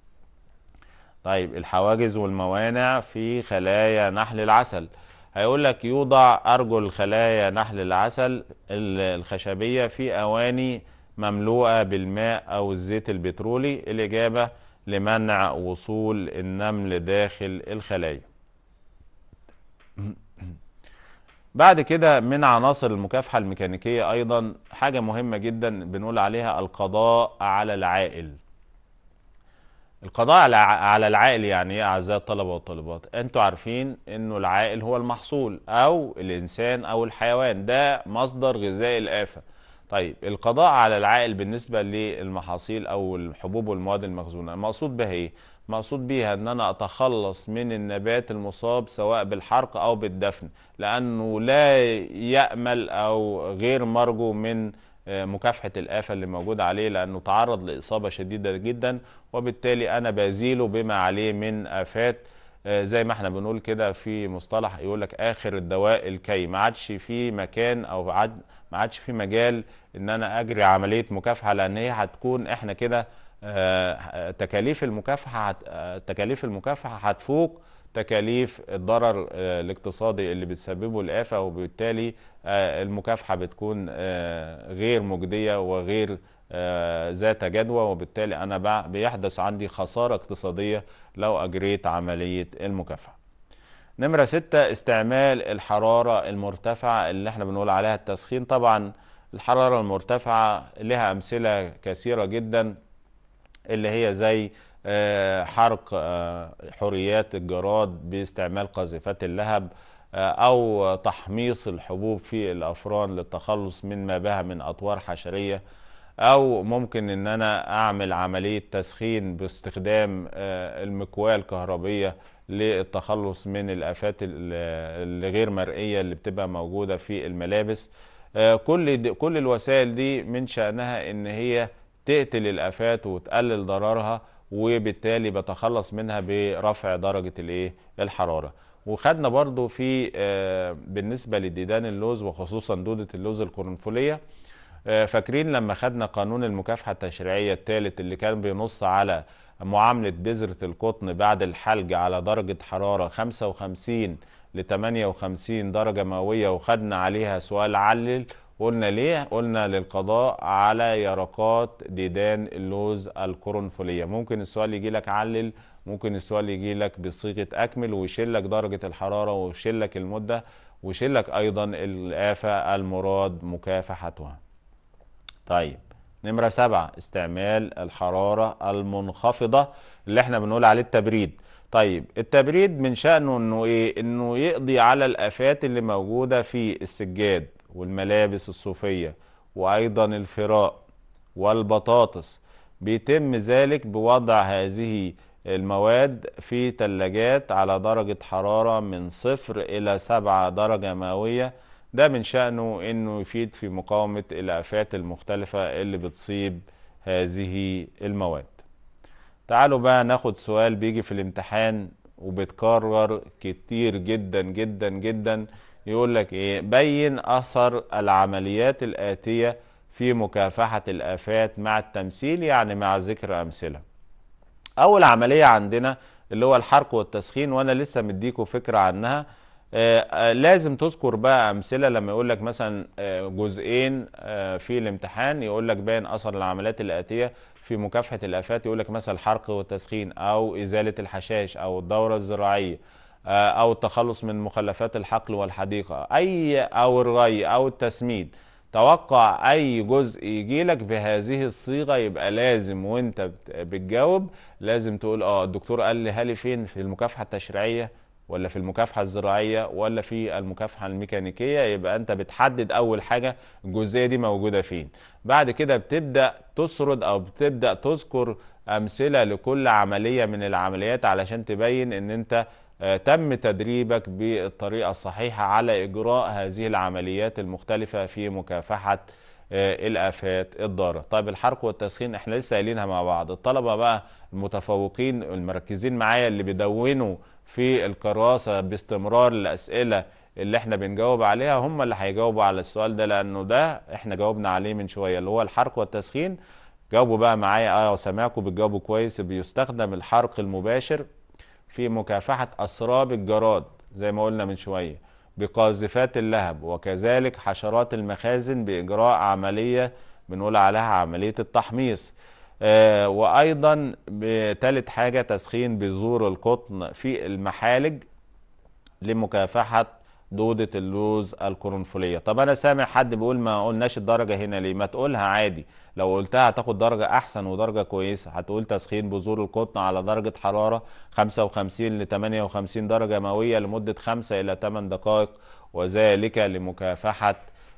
طيب الحواجز والموانع في خلايا نحل العسل هيقول لك يوضع أرجل خلايا نحل العسل الخشبية في أواني مملوءة بالماء أو الزيت البترولي الإجابة لمنع وصول النمل داخل الخلايا بعد كده من عناصر المكافحة الميكانيكية أيضا حاجة مهمة جدا بنقول عليها القضاء على العائل القضاء على العائل يعني ايه اعزائي الطلبه والطالبات انتوا عارفين انه العائل هو المحصول او الانسان او الحيوان ده مصدر غذاء الافه طيب القضاء على العائل بالنسبه للمحاصيل او الحبوب والمواد المخزونه المقصود بها ايه مقصود بيها ان انا اتخلص من النبات المصاب سواء بالحرق او بالدفن لانه لا يامل او غير مرجو من مكافحه الافه اللي موجود عليه لانه تعرض لاصابه شديده جدا وبالتالي انا بزيله بما عليه من افات آه، زي ما احنا بنقول كده في مصطلح يقول لك اخر الدواء الكي ما عادش في مكان او ما عادش في مجال ان انا اجري عمليه مكافحه لان هي هتكون احنا كده آه، تكاليف المكافحه آه، تكاليف المكافحه هتفوق تكاليف الضرر آه، الاقتصادي اللي بتسببه الآفة وبالتالي آه، المكافحة بتكون آه، غير مجدية وغير ذات جدوى وبالتالي أنا بيحدث عندي خسارة اقتصادية لو أجريت عملية المكافحة نمرة ستة استعمال الحرارة المرتفعة اللي احنا بنقول عليها التسخين طبعا الحرارة المرتفعة لها أمثلة كثيرة جدا اللي هي زي آه، حرق آه، حريات الجراد باستعمال قاذفات اللهب آه، أو تحميص الحبوب في الأفران للتخلص من ما بها من أطوار حشرية أو ممكن إن أنا أعمل عملية تسخين باستخدام المكواة الكهربية للتخلص من الآفات الغير مرئية اللي بتبقى موجودة في الملابس كل كل الوسائل دي من شأنها إن هي تقتل الآفات وتقلل ضررها وبالتالي بتخلص منها برفع درجه الايه الحراره وخدنا برضو في آه، بالنسبه لديدان اللوز وخصوصا دوده اللوز القرنفليه آه، فاكرين لما خدنا قانون المكافحه التشريعيه الثالث اللي كان بينص على معامله بذره القطن بعد الحلج على درجه حراره 55 ل 58 درجه مئويه وخدنا عليها سؤال علل قلنا ليه قلنا للقضاء على يرقات ديدان اللوز القرنفليه ممكن السؤال يجي لك علل ممكن السؤال يجي لك بصيغه اكمل ويشيل لك درجه الحراره ويشيل لك المده ويشيل لك ايضا الافه المراد مكافحتها طيب نمرة سبعة استعمال الحرارة المنخفضة اللي احنا بنقول عليه التبريد طيب التبريد من شأنه انه ايه انه يقضي على الافات اللي موجودة في السجاد والملابس الصوفية وأيضا الفراء والبطاطس بيتم ذلك بوضع هذه المواد في تلاجات على درجة حرارة من صفر إلى سبعة درجة مئوية ده من شأنه أنه يفيد في مقاومة الآفات المختلفة اللي بتصيب هذه المواد تعالوا بقى ناخد سؤال بيجي في الامتحان وبتكرر كتير جدا جدا جدا يقول لك ايه بين اثر العمليات الاتيه في مكافحه الافات مع التمثيل يعني مع ذكر امثله اول عمليه عندنا اللي هو الحرق والتسخين وانا لسه مديكوا فكره عنها آآ آه، آه، لازم تذكر بقى امثله لما يقول لك مثلا آه، جزئين في الامتحان يقول لك بين اثر العمليات الاتيه في مكافحه الافات يقول لك مثلا الحرق والتسخين او ازاله الحشائش او الدوره الزراعيه آه، او التخلص من مخلفات الحقل والحديقه اي او الري او التسميد توقع اي جزء يجيلك بهذه الصيغه يبقى لازم وانت بتجاوب لازم تقول اه الدكتور قال لي هالي فين في المكافحه التشريعيه ولا في المكافحه الزراعيه ولا في المكافحه الميكانيكيه يبقى انت بتحدد اول حاجه الجزئيه دي موجوده فين بعد كده بتبدا تسرد او بتبدا تذكر امثله لكل عمليه من العمليات علشان تبين ان انت آه، تم تدريبك بالطريقة الصحيحة على إجراء هذه العمليات المختلفة في مكافحة آه، الآفات الضارة طيب الحرق والتسخين احنا لسه قايلينها مع بعض الطلبة بقى المتفوقين المركزين معايا اللي بيدونوا في الكراسة باستمرار الأسئلة اللي احنا بنجاوب عليها هم اللي هيجاوبوا على السؤال ده لأنه ده احنا جاوبنا عليه من شوية اللي هو الحرق والتسخين جاوبوا بقى معايا اه سامعكم بتجاوبوا كويس بيستخدم الحرق المباشر في مكافحة أسراب الجراد زي ما قلنا من شوية بقاذفات اللهب وكذلك حشرات المخازن بإجراء عملية بنقول عليها عملية التحميص آه وأيضا تالت حاجة تسخين بذور القطن في المحالج لمكافحة دوده اللوز القرنفليه طب انا سامع حد بيقول ما قلناش الدرجه هنا ليه ما تقولها عادي لو قلتها هتاخد درجه احسن ودرجه كويسه هتقول تسخين بذور القطن على درجه حراره 55 ل 58 درجه مئويه لمده 5 الى 8 دقائق وذلك لمكافحه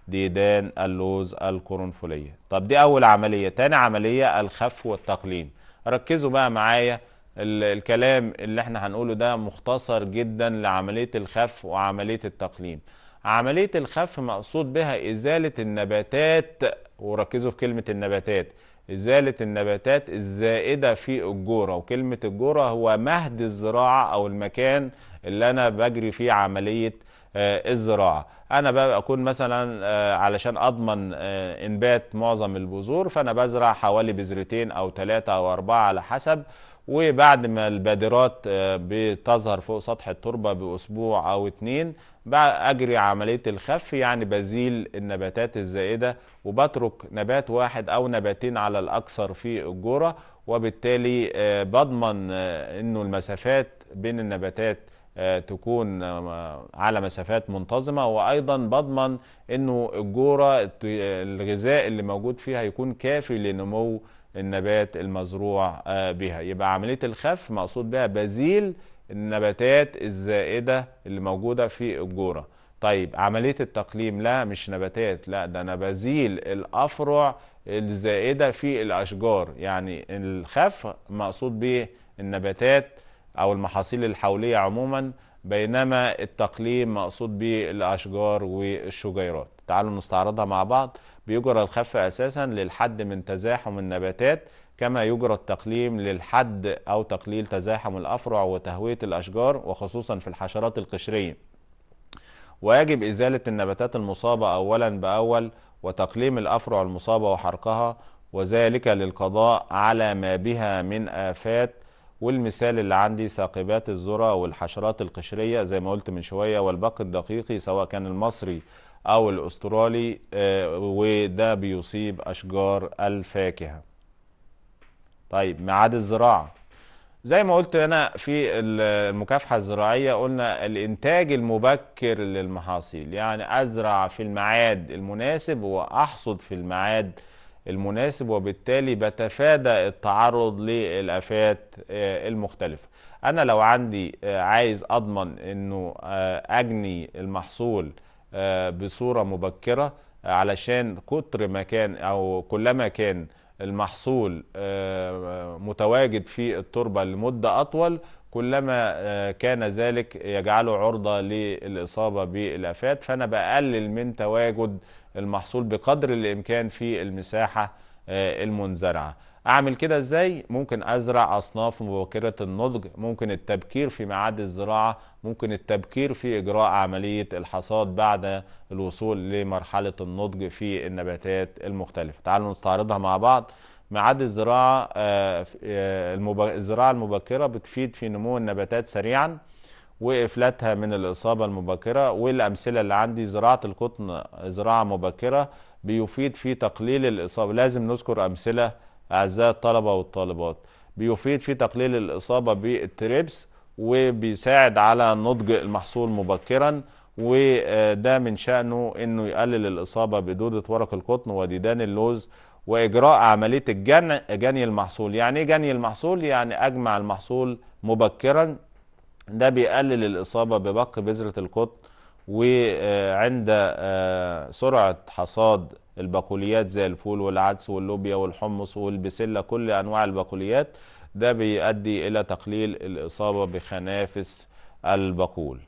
ديدان اللوز القرنفليه طب دي اول عمليه تاني عمليه الخف والتقليم ركزوا بقى معايا الكلام اللي احنا هنقوله ده مختصر جدا لعملية الخف وعملية التقليم عملية الخف مقصود بها إزالة النباتات وركزوا في كلمة النباتات إزالة النباتات الزائدة في الجورة وكلمة الجورة هو مهد الزراعة أو المكان اللي أنا بجري فيه عملية آه، الزراعه انا بقى اكون مثلا آه، علشان اضمن آه، انبات معظم البذور فانا بزرع حوالي بذرتين او ثلاثه او اربعه على حسب وبعد ما البادرات بتظهر فوق سطح التربه باسبوع او اتنين اجري عمليه الخف يعني بزيل النباتات الزائده وبترك نبات واحد او نباتين على الاكثر في الجوره وبالتالي بضمن انه المسافات بين النباتات آه، تكون آه، على مسافات منتظمة وأيضا بضمن أنه الجورة الغذاء اللي موجود فيها يكون كافي لنمو النبات المزروع آه، بها يبقى عملية الخف مقصود بها بزيل النباتات الزائدة اللي موجودة في الجورة طيب عملية التقليم لا مش نباتات لا ده أنا بزيل الأفرع الزائدة في الأشجار يعني الخف مقصود به النباتات او المحاصيل الحوليه عموما بينما التقليم مقصود به الاشجار والشجيرات تعالوا نستعرضها مع بعض بيجرى الخف اساسا للحد من تزاحم النباتات كما يجرى التقليم للحد او تقليل تزاحم الافرع وتهويه الاشجار وخصوصا في الحشرات القشريه ويجب ازاله النباتات المصابه اولا باول وتقليم الافرع المصابه وحرقها وذلك للقضاء على ما بها من افات والمثال اللي عندي ثاقبات الذره والحشرات القشريه زي ما قلت من شويه والبق الدقيقي سواء كان المصري او الاسترالي آه، وده بيصيب اشجار الفاكهه طيب ميعاد الزراعه زي ما قلت انا في المكافحه الزراعيه قلنا الانتاج المبكر للمحاصيل يعني ازرع في الميعاد المناسب واحصد في الميعاد المناسب وبالتالي بتفادى التعرض للآفات آه، المختلفة أنا لو عندي آه، عايز أضمن أنه آه، أجني المحصول بصورة مبكرة علشان كتر ما كان أو كلما كان المحصول متواجد في التربة لمدة أطول كلما كان ذلك يجعله عرضة للإصابة بالآفات فأنا بقلل من تواجد المحصول بقدر الامكان في المساحه آه، المنزرعه اعمل كده ازاي ممكن ازرع اصناف مبكره النضج ممكن التبكير في ميعاد الزراعه ممكن التبكير في اجراء عمليه الحصاد بعد الوصول لمرحله النضج في النباتات المختلفه تعالوا نستعرضها مع بعض ميعاد الزراعه آه، آه، الزراعه المبكره بتفيد في نمو النباتات سريعا وإفلاتها من الإصابة المبكرة والأمثلة اللي عندي زراعة القطن زراعة مبكرة بيفيد في تقليل الإصابة لازم نذكر أمثلة أعزائي الطلبة والطالبات بيفيد في تقليل الإصابة بالتريبس وبيساعد على نضج المحصول مبكرا وده من شأنه أنه يقلل الإصابة بدودة ورق القطن وديدان اللوز وإجراء عملية الجني المحصول يعني إيه جني المحصول يعني أجمع المحصول مبكرا ده بيقلل الإصابة ببق بذرة القطن وعند آه، سرعة حصاد البقوليات زي الفول والعدس واللوبيا والحمص والبسلة كل أنواع البقوليات ده بيؤدي إلى تقليل الإصابة بخنافس البقول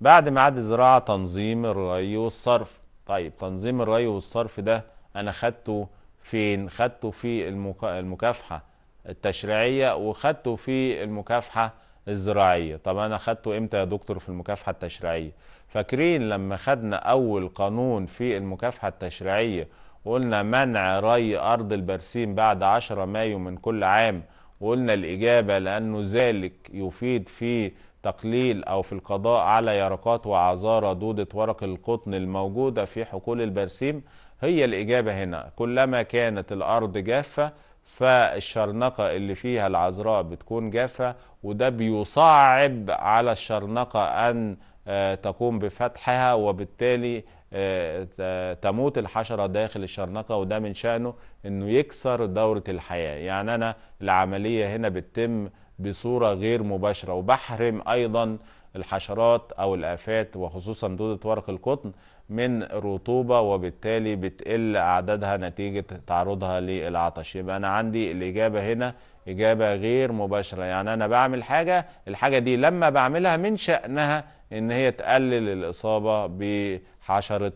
بعد ميعاد الزراعة تنظيم الري والصرف طيب تنظيم الري والصرف ده أنا خدته فين خدته في المكافحة التشريعية وخدته في المكافحة الزراعيه طب انا اخدته امتى يا دكتور في المكافحه التشريعيه فاكرين لما خدنا اول قانون في المكافحه التشريعيه وقلنا منع ري ارض البرسيم بعد 10 مايو من كل عام وقلنا الاجابه لانه ذلك يفيد في تقليل او في القضاء على يرقات وعذارى دوده ورق القطن الموجوده في حقول البرسيم هي الاجابه هنا كلما كانت الارض جافه فالشرنقة اللي فيها العذراء بتكون جافة وده بيصعب على الشرنقة أن آه، تقوم بفتحها وبالتالي آه، تموت الحشرة داخل الشرنقة وده من شأنه أنه يكسر دورة الحياة يعني أنا العملية هنا بتتم بصورة غير مباشرة وبحرم أيضا الحشرات أو الآفات وخصوصا دودة ورق القطن من رطوبة وبالتالي بتقل أعدادها نتيجة تعرضها للعطش يبقى أنا عندي الإجابة هنا إجابة غير مباشرة يعني أنا بعمل حاجة الحاجة دي لما بعملها من شأنها إن هي تقلل الإصابة بحشرة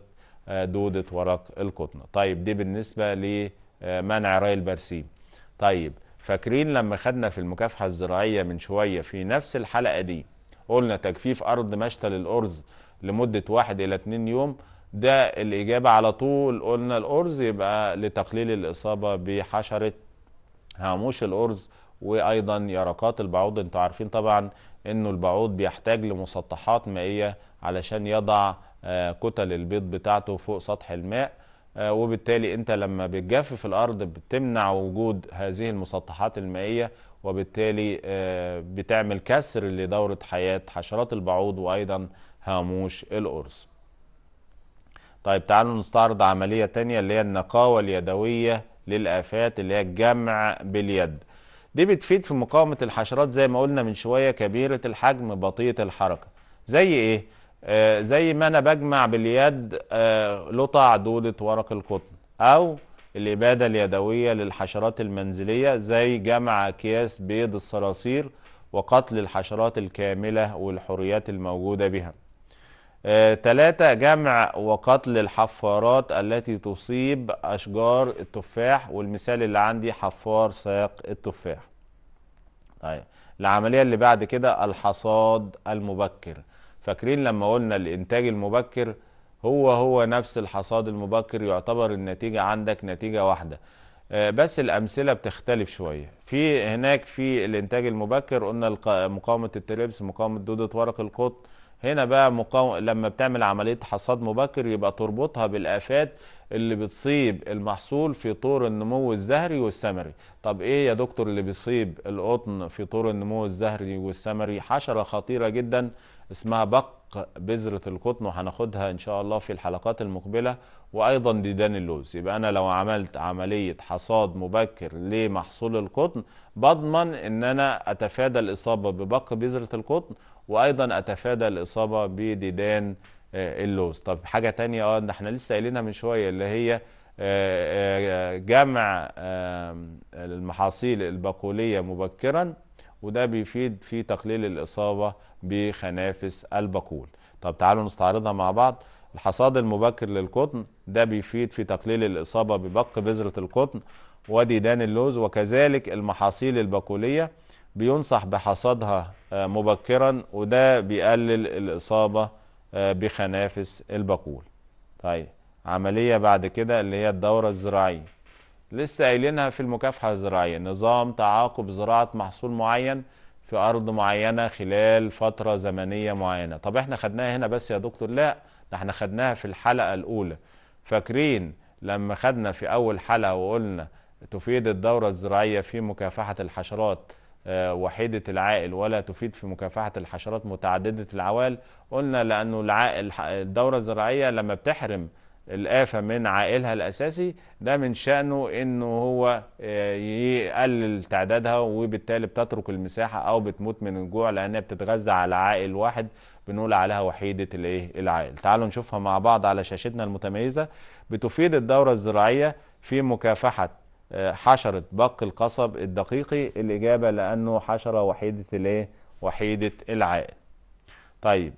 آه، دودة ورق القطن طيب دي بالنسبة لمنع ري البرسيم طيب فاكرين لما خدنا في المكافحة الزراعية من شوية في نفس الحلقة دي قلنا تجفيف أرض مشتل الأرز لمدة واحد إلى اتنين يوم ده الإجابة على طول قلنا الأرز يبقى لتقليل الإصابة بحشرة هاموش الأرز وأيضا يرقات البعوض انتوا عارفين طبعا إنه البعوض بيحتاج لمسطحات مائية علشان يضع آه، كتل البيض بتاعته فوق سطح الماء آه، وبالتالي انت لما بتجفف الارض بتمنع وجود هذه المسطحات المائيه وبالتالي آه، بتعمل كسر لدوره حياه حشرات البعوض وايضا هاموش القرص طيب تعالوا نستعرض عملية تانية اللي هي النقاوة اليدوية للآفات اللي هي الجمع باليد دي بتفيد في مقاومة الحشرات زي ما قلنا من شوية كبيرة الحجم بطيئة الحركة زي ايه؟ آه زي ما انا بجمع باليد آه لطع دودة ورق القطن او الإبادة اليدوية للحشرات المنزلية زي جمع أكياس بيض الصراصير وقتل الحشرات الكاملة والحريات الموجودة بها ثلاثة جمع وقتل الحفارات التي تصيب أشجار التفاح والمثال اللي عندي حفار ساق التفاح طيب العملية اللي بعد كده الحصاد المبكر فاكرين لما قلنا الإنتاج المبكر هو هو نفس الحصاد المبكر يعتبر النتيجة عندك نتيجة واحدة آه، بس الأمثلة بتختلف شوية في هناك في الإنتاج المبكر قلنا مقاومة التربس مقاومة دودة ورق القطن هنا بقى مقاوم لما بتعمل عملية حصاد مبكر يبقى تربطها بالآفات اللي بتصيب المحصول في طور النمو الزهري والثمري طب ايه يا دكتور اللي بيصيب القطن في طور النمو الزهري والثمري حشرة خطيرة جدا اسمها بق بذرة القطن وهناخدها ان شاء الله في الحلقات المقبلة وايضا ديدان اللوز يبقى انا لو عملت عملية حصاد مبكر لمحصول القطن بضمن ان انا اتفادى الاصابة ببق بذرة القطن وايضا اتفادى الاصابة بديدان آه، اللوز طب حاجة تانية اه احنا لسه قايلينها من شوية اللي هي آه، آه، جمع المحاصيل البقولية مبكرا وده بيفيد في تقليل الإصابة بخنافس البقول طب تعالوا نستعرضها مع بعض الحصاد المبكر للقطن ده بيفيد في تقليل الإصابة ببق بذرة القطن وديدان اللوز وكذلك المحاصيل البقولية بينصح بحصادها آه، مبكرا وده بيقلل الإصابة آه، بخنافس البقول طيب عملية بعد كده اللي هي الدورة الزراعية لسه قايلينها في المكافحة الزراعية نظام تعاقب زراعة محصول معين في ارض معينه خلال فتره زمنيه معينه طب احنا خدناها هنا بس يا دكتور لا ده احنا خدناها في الحلقه الاولى فاكرين لما خدنا في اول حلقه وقلنا تفيد الدوره الزراعيه في مكافحه الحشرات آه، وحيدة العائل ولا تفيد في مكافحة الحشرات متعددة العوال قلنا لأنه العائل الدورة الزراعية لما بتحرم الآفة من عائلها الأساسي ده من شأنه إنه هو آه، يقلل تعدادها وبالتالي بتترك المساحة أو بتموت من الجوع لأنها بتتغذى على عائل واحد بنقول عليها وحيدة الإيه العائل تعالوا نشوفها مع بعض على شاشتنا المتميزة بتفيد الدورة الزراعية في مكافحة آه، حشرة بق القصب الدقيقي الإجابة لأنه حشرة وحيدة الإيه وحيدة العائل طيب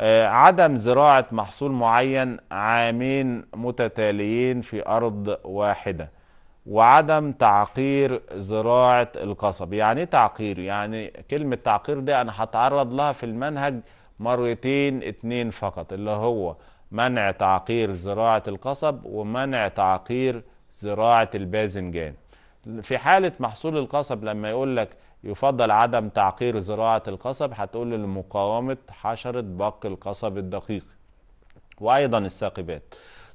آه، عدم زراعة محصول معين عامين متتاليين في أرض واحدة وعدم تعقير زراعة القصب يعني ايه تعقير يعني كلمة تعقير دي أنا هتعرض لها في المنهج مرتين اتنين فقط اللي هو منع تعقير زراعة القصب ومنع تعقير زراعة الباذنجان في حالة محصول القصب لما يقول لك يفضل عدم تعقير زراعة القصب هتقول لمقاومة حشرة بق القصب الدقيق وأيضا الساقبات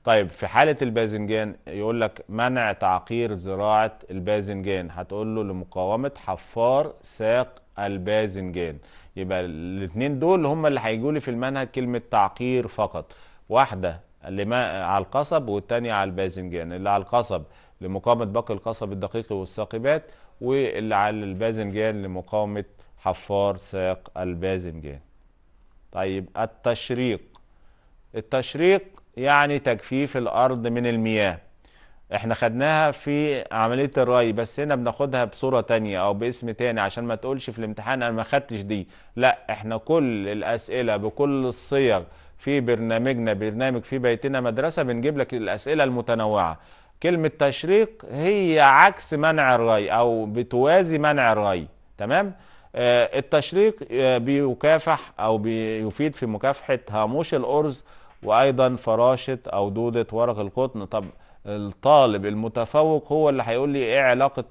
طيب في حالة الباذنجان يقول لك منع تعقير زراعة الباذنجان هتقول له لمقاومة حفار ساق الباذنجان يبقى الاثنين دول هم اللي هيجوا لي في المنهج كلمة تعقير فقط واحدة اللي ما على القصب والتانية على الباذنجان اللي على القصب لمقاومة باقي القصب الدقيق والثاقبات واللي على الباذنجان لمقاومه حفار ساق الباذنجان. طيب التشريق التشريق يعني تجفيف الارض من المياه احنا خدناها في عملية الري بس هنا بناخدها بصورة تانية او باسم تاني عشان ما تقولش في الامتحان انا ما خدتش دي لا احنا كل الاسئلة بكل الصيغ في برنامجنا برنامج في بيتنا مدرسة بنجيب لك الاسئلة المتنوعة كلمة تشريق هي عكس منع الري أو بتوازي منع الري تمام؟ آه، التشريق آه، بيكافح أو بيفيد في مكافحة هاموش الأرز وأيضا فراشة أو دودة ورق القطن طب الطالب المتفوق هو اللي هيقول لي إيه علاقة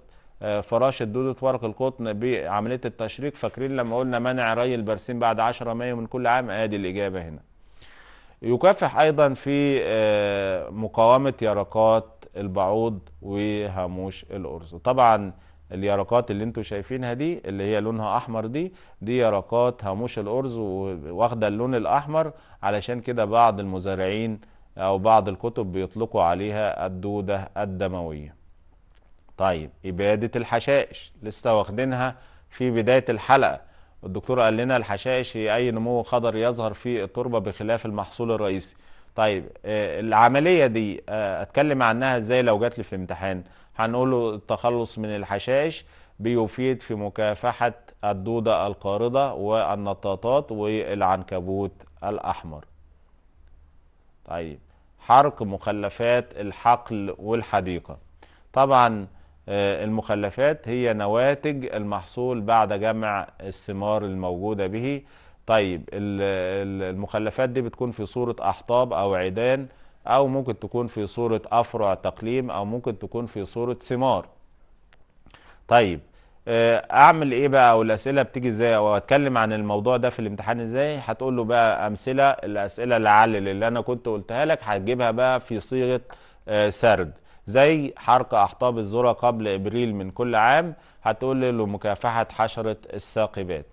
آه، فراشة دودة ورق القطن بعملية التشريق فاكرين لما قلنا منع ري البرسيم بعد 10 مايو من كل عام ادي الإجابة هنا يكافح أيضا في مقاومة يرقات البعوض وهاموش الأرز وطبعا اليرقات اللي انتوا شايفينها دي اللي هي لونها احمر دي دي يرقات هاموش الارز واخده اللون الاحمر علشان كده بعض المزارعين او بعض الكتب بيطلقوا عليها الدوده الدمويه طيب اباده الحشائش لسه واخدينها في بدايه الحلقه الدكتور قال لنا الحشائش هي اي نمو خضر يظهر في التربه بخلاف المحصول الرئيسي طيب آه، العمليه دي آه، اتكلم عنها ازاي لو جات لي في الامتحان هنقوله التخلص من الحشائش بيفيد في مكافحه الدوده القارضة والنطاطات والعنكبوت الاحمر طيب حرق مخلفات الحقل والحديقه طبعا آه، المخلفات هي نواتج المحصول بعد جمع الثمار الموجوده به طيب المخلفات دي بتكون في صورة أحطاب أو عيدان أو ممكن تكون في صورة أفرع تقليم أو ممكن تكون في صورة ثمار طيب آه، اعمل ايه بقى او الاسئله بتيجي ازاي او اتكلم عن الموضوع ده في الامتحان ازاي هتقول له بقى امثله الاسئله العلل اللي انا كنت قلتها لك هتجيبها بقى في صيغه آه، سرد زي حرق احطاب الذره قبل ابريل من كل عام هتقول له مكافحه حشره الثاقبات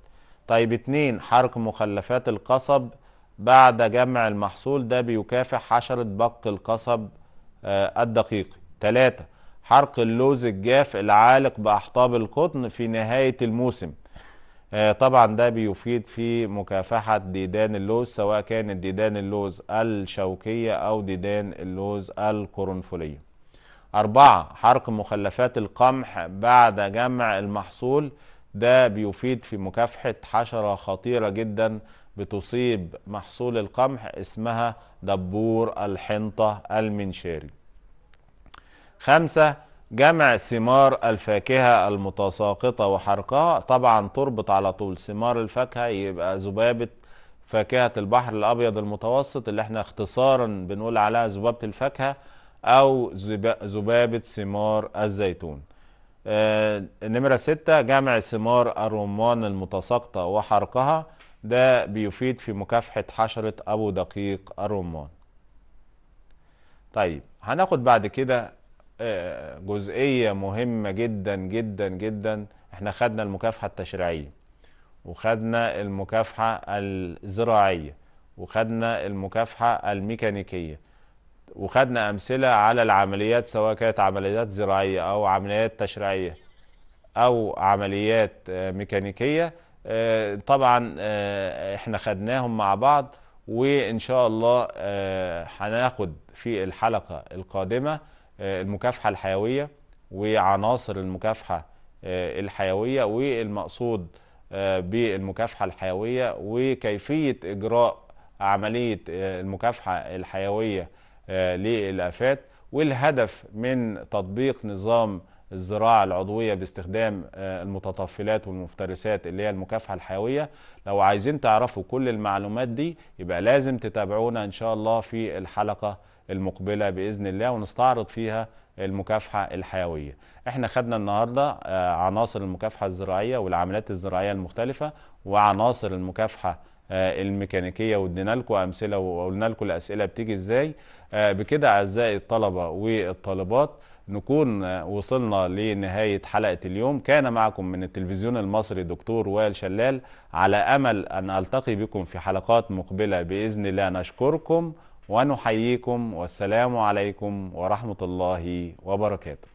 طيب اتنين حرق مخلفات القصب بعد جمع المحصول ده بيكافح حشرة بق القصب آه، الدقيقي تلاتة حرق اللوز الجاف العالق بأحطاب القطن في نهاية الموسم آه، طبعا ده بيفيد في مكافحة ديدان اللوز سواء كانت ديدان اللوز الشوكية أو ديدان اللوز القرنفلية أربعة حرق مخلفات القمح بعد جمع المحصول ده بيفيد في مكافحة حشرة خطيرة جدا بتصيب محصول القمح اسمها دبور الحنطة المنشاري خمسة جمع ثمار الفاكهة المتساقطة وحرقها طبعا تربط على طول ثمار الفاكهة يبقى ذبابة فاكهة البحر الأبيض المتوسط اللي احنا اختصارا بنقول عليها ذبابة الفاكهة أو ذبابة ثمار الزيتون آه، نمرة ستة جمع ثمار الرمان المتساقطة وحرقها ده بيفيد في مكافحة حشرة أبو دقيق الرمان طيب هناخد بعد كده آه، جزئية مهمة جدا جدا جدا احنا خدنا المكافحة التشريعية وخدنا المكافحة الزراعية وخدنا المكافحة الميكانيكية وخدنا أمثلة على العمليات سواء كانت عمليات زراعية أو عمليات تشريعية أو عمليات آه، ميكانيكية آه، طبعا آه، احنا خدناهم مع بعض وإن شاء الله هناخد في الحلقة القادمة المكافحة الحيوية وعناصر المكافحة الحيوية والمقصود بالمكافحة الحيوية وكيفية إجراء عملية المكافحة الحيوية آه، للآفات والهدف من تطبيق نظام الزراعة العضوية باستخدام آه، المتطفلات والمفترسات اللي هي المكافحة الحيوية لو عايزين تعرفوا كل المعلومات دي يبقى لازم تتابعونا إن شاء الله في الحلقة المقبلة بإذن الله ونستعرض فيها المكافحة الحيوية احنا خدنا النهاردة آه، عناصر المكافحة الزراعية والعمليات الزراعية المختلفة وعناصر المكافحة آه، الميكانيكيه وادينا لكم امثله وقلنا لكم الاسئله بتيجي ازاي آه، بكده اعزائي الطلبه والطالبات نكون آه، وصلنا لنهايه حلقه اليوم كان معكم من التلفزيون المصري دكتور وائل شلال على امل ان التقي بكم في حلقات مقبله باذن الله نشكركم ونحييكم والسلام عليكم ورحمه الله وبركاته